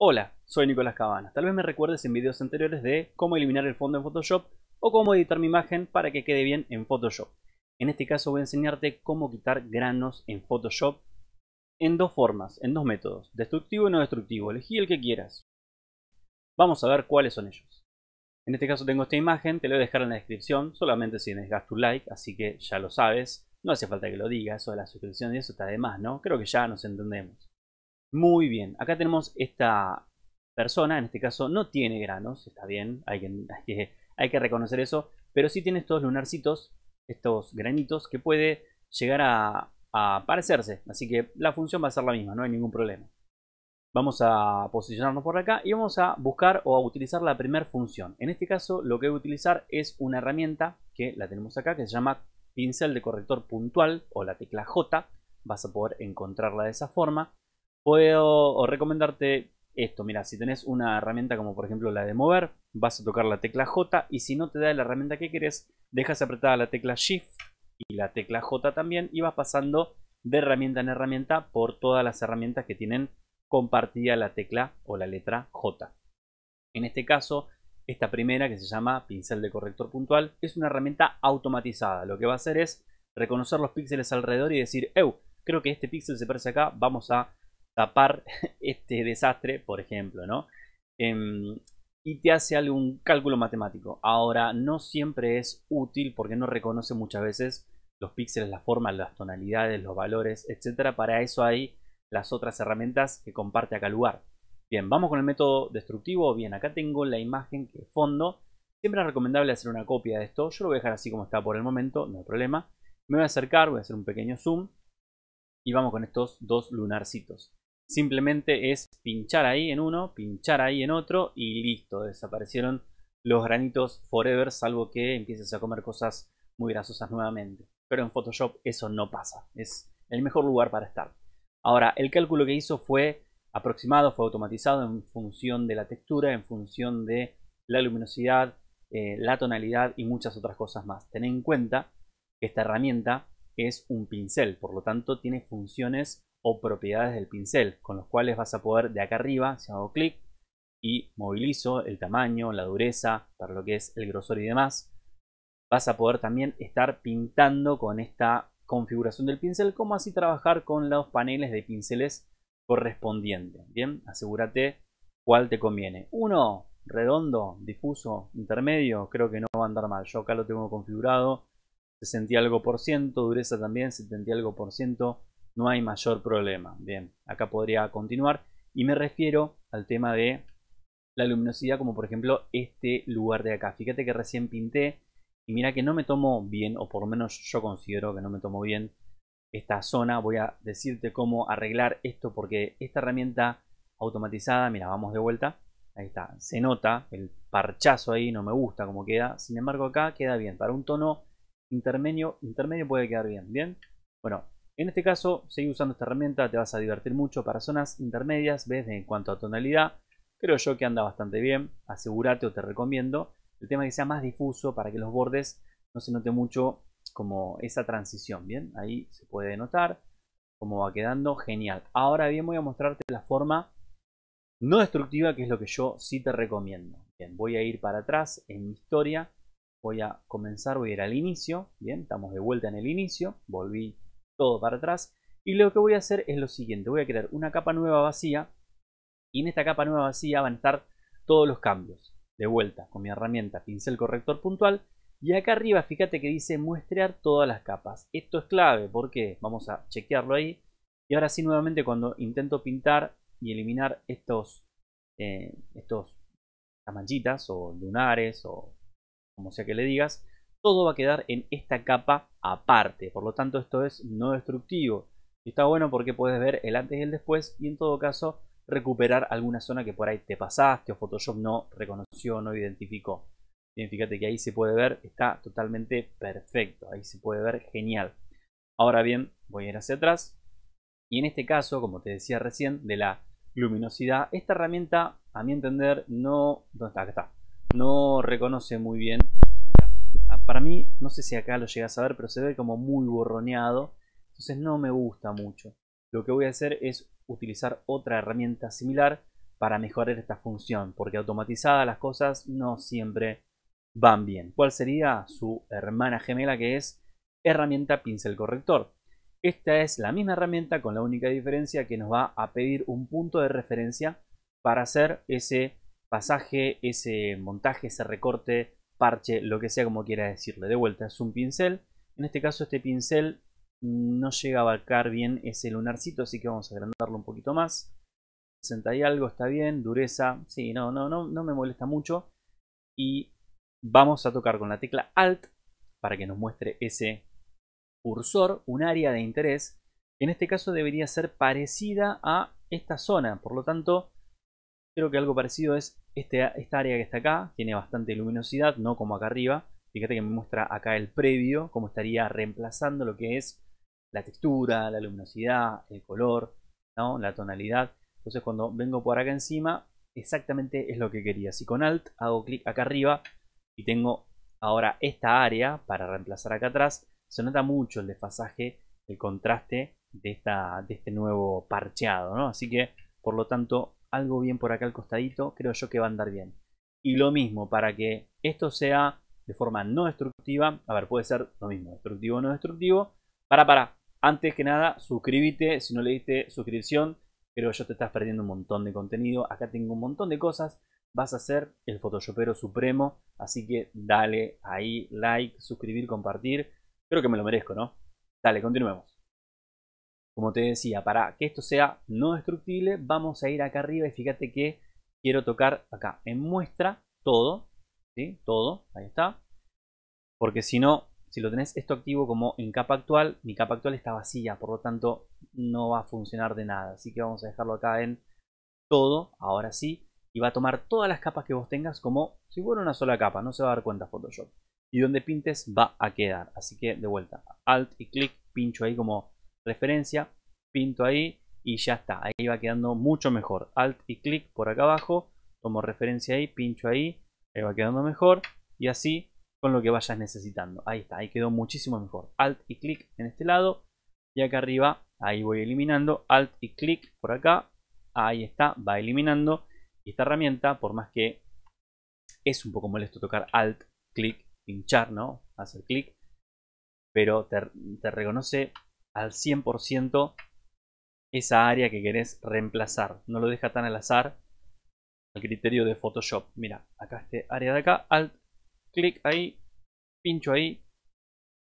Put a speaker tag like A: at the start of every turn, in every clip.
A: Hola, soy Nicolás Cabanas. Tal vez me recuerdes en videos anteriores de cómo eliminar el fondo en Photoshop o cómo editar mi imagen para que quede bien en Photoshop. En este caso voy a enseñarte cómo quitar granos en Photoshop en dos formas, en dos métodos, destructivo y no destructivo. Elegí el que quieras. Vamos a ver cuáles son ellos. En este caso tengo esta imagen, te la voy a dejar en la descripción, solamente si me tu like, así que ya lo sabes. No hace falta que lo digas, o de la suscripción y eso está de más, ¿no? Creo que ya nos entendemos. Muy bien, acá tenemos esta persona, en este caso no tiene granos, está bien, hay que, hay que, reconocer eso, pero sí tiene estos lunarcitos, estos granitos que puede llegar a, a parecerse, así que la función va a ser la misma, no hay ningún problema. Vamos a posicionarnos por acá y vamos a buscar o a utilizar la primera función. En este caso lo que voy a utilizar es una herramienta que la tenemos acá que se llama pincel de corrector puntual o la tecla J. Vas a poder encontrarla de esa forma puedo recomendarte esto. Mira, si tenés una herramienta como por ejemplo la de mover, vas a tocar la tecla J y si no te da la herramienta que querés, dejas apretada la tecla Shift y la tecla J también y vas pasando de herramienta en herramienta por todas las herramientas que tienen compartida la tecla o la letra J. En este caso, esta primera que se llama pincel de corrector puntual es una herramienta automatizada. Lo que va a hacer es reconocer los píxeles alrededor y decir, eu, creo que este píxel se parece acá, vamos a tapar este desastre, por ejemplo, ¿no? Em, y te hace algún cálculo matemático. Ahora, no siempre es útil porque no reconoce muchas veces los píxeles, las formas, las tonalidades, los valores, etc. Para eso hay las otras herramientas que comparte acá lugar. Bien, vamos con el método destructivo. Bien, acá tengo la imagen que fondo. Siempre es recomendable hacer una copia de esto. Yo lo voy a dejar así como está por el momento, no hay problema. Me voy a acercar, voy a hacer un pequeño zoom. Y vamos con estos dos lunarcitos. Simplemente es pinchar ahí en uno, pinchar ahí en otro y listo, desaparecieron los granitos forever, salvo que empieces a comer cosas muy grasosas nuevamente. Pero en Photoshop eso no pasa, es el mejor lugar para estar. Ahora, el cálculo que hizo fue aproximado, fue automatizado en función de la textura, en función de la luminosidad, eh, la tonalidad y muchas otras cosas más. Ten en cuenta que esta herramienta es un pincel, por lo tanto tiene funciones o propiedades del pincel, con los cuales vas a poder de acá arriba, si hago clic y movilizo el tamaño, la dureza, para lo que es el grosor y demás, vas a poder también estar pintando con esta configuración del pincel, como así trabajar con los paneles de pinceles correspondientes. Bien, asegúrate cuál te conviene. Uno, redondo, difuso, intermedio, creo que no va a andar mal. Yo acá lo tengo configurado, 60 algo por ciento, dureza también, 70 algo por ciento, no hay mayor problema. Bien, acá podría continuar y me refiero al tema de la luminosidad como por ejemplo este lugar de acá. Fíjate que recién pinté y mira que no me tomo bien, o por lo menos yo considero que no me tomo bien esta zona. Voy a decirte cómo arreglar esto porque esta herramienta automatizada, mira, vamos de vuelta. Ahí está, se nota el parchazo ahí, no me gusta cómo queda. Sin embargo acá queda bien, para un tono intermedio, intermedio puede quedar bien, ¿bien? Bueno, en este caso, seguí usando esta herramienta, te vas a divertir mucho para zonas intermedias, ves en cuanto a tonalidad, creo yo que anda bastante bien, asegúrate o te recomiendo el tema es que sea más difuso para que los bordes no se note mucho como esa transición, ¿bien? Ahí se puede notar cómo va quedando, genial. Ahora bien, voy a mostrarte la forma no destructiva, que es lo que yo sí te recomiendo. Bien, voy a ir para atrás en mi historia, voy a comenzar, voy a ir al inicio, bien, estamos de vuelta en el inicio, volví todo para atrás. Y lo que voy a hacer es lo siguiente, voy a crear una capa nueva vacía y en esta capa nueva vacía van a estar todos los cambios. De vuelta con mi herramienta pincel corrector puntual y acá arriba fíjate que dice muestrear todas las capas. Esto es clave porque vamos a chequearlo ahí y ahora sí nuevamente cuando intento pintar y eliminar estos, eh, estos manchitas o lunares o como sea que le digas, todo va a quedar en esta capa aparte. Por lo tanto, esto es no destructivo. Y está bueno porque puedes ver el antes y el después y en todo caso recuperar alguna zona que por ahí te pasaste o Photoshop no reconoció, no identificó. Bien, fíjate que ahí se puede ver, está totalmente perfecto. Ahí se puede ver genial. Ahora bien, voy a ir hacia atrás. Y en este caso, como te decía recién, de la luminosidad, esta herramienta, a mi entender, no... está? está. No reconoce muy bien para mí, no sé si acá lo llegas a ver, pero se ve como muy borroneado. Entonces no me gusta mucho. Lo que voy a hacer es utilizar otra herramienta similar para mejorar esta función. Porque automatizadas las cosas no siempre van bien. ¿Cuál sería su hermana gemela que es herramienta pincel corrector? Esta es la misma herramienta con la única diferencia que nos va a pedir un punto de referencia para hacer ese pasaje, ese montaje, ese recorte parche, lo que sea como quiera decirle. De vuelta, es un pincel. En este caso este pincel no llega a abarcar bien ese lunarcito, así que vamos a agrandarlo un poquito más. 60 y algo, está bien. Dureza, sí, no, no, no, no me molesta mucho. Y vamos a tocar con la tecla Alt para que nos muestre ese cursor, un área de interés. En este caso debería ser parecida a esta zona, por lo tanto creo que algo parecido es este, esta área que está acá tiene bastante luminosidad, no como acá arriba. Fíjate que me muestra acá el previo, cómo estaría reemplazando lo que es la textura, la luminosidad, el color, ¿no? la tonalidad. Entonces cuando vengo por acá encima, exactamente es lo que quería. Si con Alt hago clic acá arriba y tengo ahora esta área para reemplazar acá atrás, se nota mucho el desfasaje, el contraste de, de este nuevo parcheado. ¿no? Así que, por lo tanto, algo bien por acá al costadito, creo yo que va a andar bien. Y lo mismo, para que esto sea de forma no destructiva, a ver, puede ser lo mismo, destructivo o no destructivo. Para, para, antes que nada, suscríbete, si no le diste suscripción, creo yo te estás perdiendo un montón de contenido, acá tengo un montón de cosas, vas a ser el Photoshopero supremo, así que dale ahí, like, suscribir, compartir, creo que me lo merezco, ¿no? Dale, continuemos. Como te decía, para que esto sea no destructible, vamos a ir acá arriba y fíjate que quiero tocar acá en muestra todo, ¿sí? Todo, ahí está. Porque si no, si lo tenés esto activo como en capa actual, mi capa actual está vacía, por lo tanto no va a funcionar de nada. Así que vamos a dejarlo acá en todo, ahora sí, y va a tomar todas las capas que vos tengas como si fuera una sola capa, no se va a dar cuenta Photoshop. Y donde pintes va a quedar, así que de vuelta, Alt y clic, pincho ahí como referencia, pinto ahí y ya está. Ahí va quedando mucho mejor. Alt y clic por acá abajo, tomo referencia ahí, pincho ahí, ahí va quedando mejor y así con lo que vayas necesitando. Ahí está, ahí quedó muchísimo mejor. Alt y clic en este lado y acá arriba, ahí voy eliminando, Alt y clic por acá, ahí está, va eliminando. Y esta herramienta, por más que es un poco molesto tocar Alt, clic, pinchar, ¿no? Hacer clic, pero te reconoce al 100% esa área que querés reemplazar. No lo deja tan al azar al criterio de Photoshop. Mira, acá este área de acá, alt, clic ahí, pincho ahí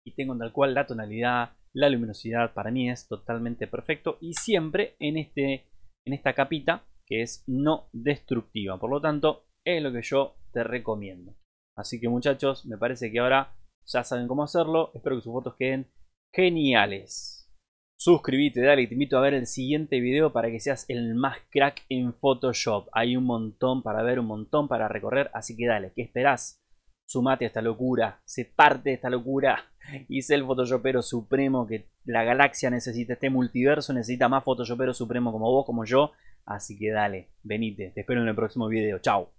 A: y tengo tal cual la tonalidad, la luminosidad. Para mí es totalmente perfecto y siempre en, este, en esta capita que es no destructiva. Por lo tanto, es lo que yo te recomiendo. Así que muchachos, me parece que ahora ya saben cómo hacerlo. Espero que sus fotos queden geniales. Suscríbete, dale, te invito a ver el siguiente video para que seas el más crack en Photoshop. Hay un montón para ver, un montón para recorrer, así que dale, ¿qué esperás? Sumate a esta locura, se parte de esta locura y sé el Photoshopero supremo que la galaxia necesita, este multiverso necesita más Photoshopero supremo como vos, como yo. Así que dale, venite, te espero en el próximo video, chao.